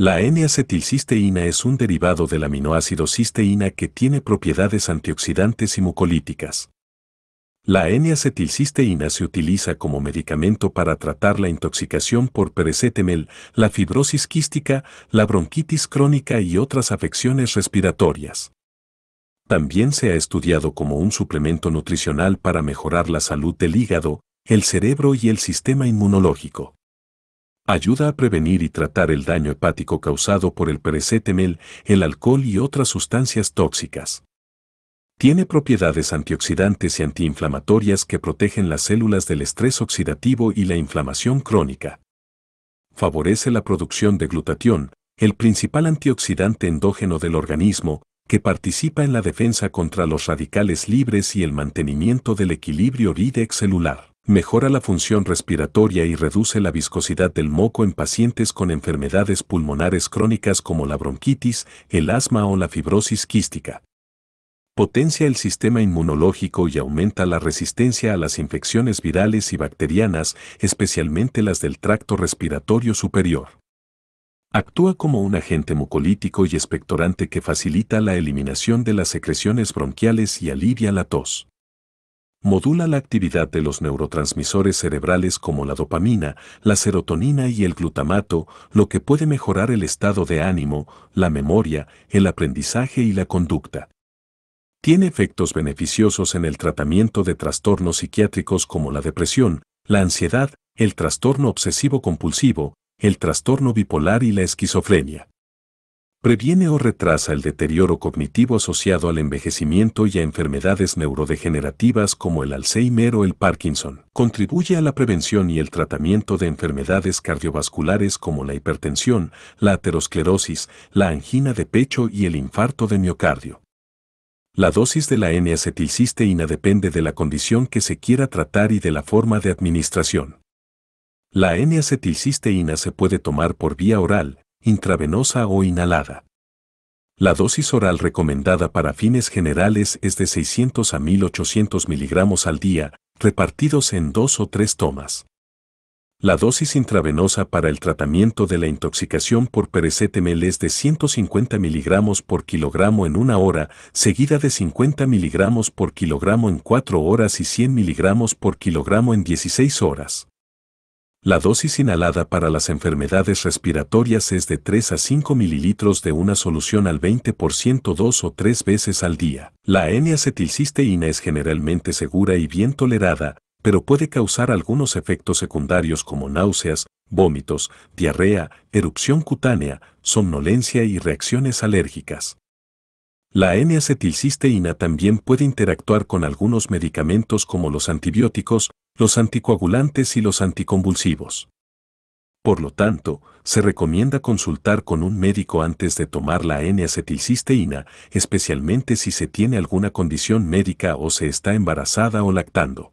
La N-acetilcisteína es un derivado del aminoácido cisteína que tiene propiedades antioxidantes y mucolíticas. La N-acetilcisteína se utiliza como medicamento para tratar la intoxicación por perecetemel, la fibrosis quística, la bronquitis crónica y otras afecciones respiratorias. También se ha estudiado como un suplemento nutricional para mejorar la salud del hígado, el cerebro y el sistema inmunológico ayuda a prevenir y tratar el daño hepático causado por el perecetemel, el alcohol y otras sustancias tóxicas. Tiene propiedades antioxidantes y antiinflamatorias que protegen las células del estrés oxidativo y la inflamación crónica. Favorece la producción de glutatión, el principal antioxidante endógeno del organismo, que participa en la defensa contra los radicales libres y el mantenimiento del equilibrio RIDEX celular mejora la función respiratoria y reduce la viscosidad del moco en pacientes con enfermedades pulmonares crónicas como la bronquitis, el asma o la fibrosis quística. Potencia el sistema inmunológico y aumenta la resistencia a las infecciones virales y bacterianas, especialmente las del tracto respiratorio superior. Actúa como un agente mucolítico y expectorante que facilita la eliminación de las secreciones bronquiales y alivia la tos modula la actividad de los neurotransmisores cerebrales como la dopamina, la serotonina y el glutamato, lo que puede mejorar el estado de ánimo, la memoria, el aprendizaje y la conducta. Tiene efectos beneficiosos en el tratamiento de trastornos psiquiátricos como la depresión, la ansiedad, el trastorno obsesivo compulsivo, el trastorno bipolar y la esquizofrenia. Previene o retrasa el deterioro cognitivo asociado al envejecimiento y a enfermedades neurodegenerativas como el Alzheimer o el Parkinson. Contribuye a la prevención y el tratamiento de enfermedades cardiovasculares como la hipertensión, la aterosclerosis, la angina de pecho y el infarto de miocardio. La dosis de la N-acetilcisteína depende de la condición que se quiera tratar y de la forma de administración. La N-acetilcisteína se puede tomar por vía oral, intravenosa o inhalada. La dosis oral recomendada para fines generales es de 600 a 1800 miligramos al día, repartidos en dos o tres tomas. La dosis intravenosa para el tratamiento de la intoxicación por peresetemel es de 150 miligramos por kilogramo en una hora, seguida de 50 miligramos por kilogramo en cuatro horas y 100 miligramos por kilogramo en 16 horas. La dosis inhalada para las enfermedades respiratorias es de 3 a 5 mililitros de una solución al 20% dos o tres veces al día. La N-acetilcisteína es generalmente segura y bien tolerada, pero puede causar algunos efectos secundarios como náuseas, vómitos, diarrea, erupción cutánea, somnolencia y reacciones alérgicas. La N-acetilcisteína también puede interactuar con algunos medicamentos como los antibióticos, los anticoagulantes y los anticonvulsivos. Por lo tanto, se recomienda consultar con un médico antes de tomar la N-acetilcisteína, especialmente si se tiene alguna condición médica o se está embarazada o lactando.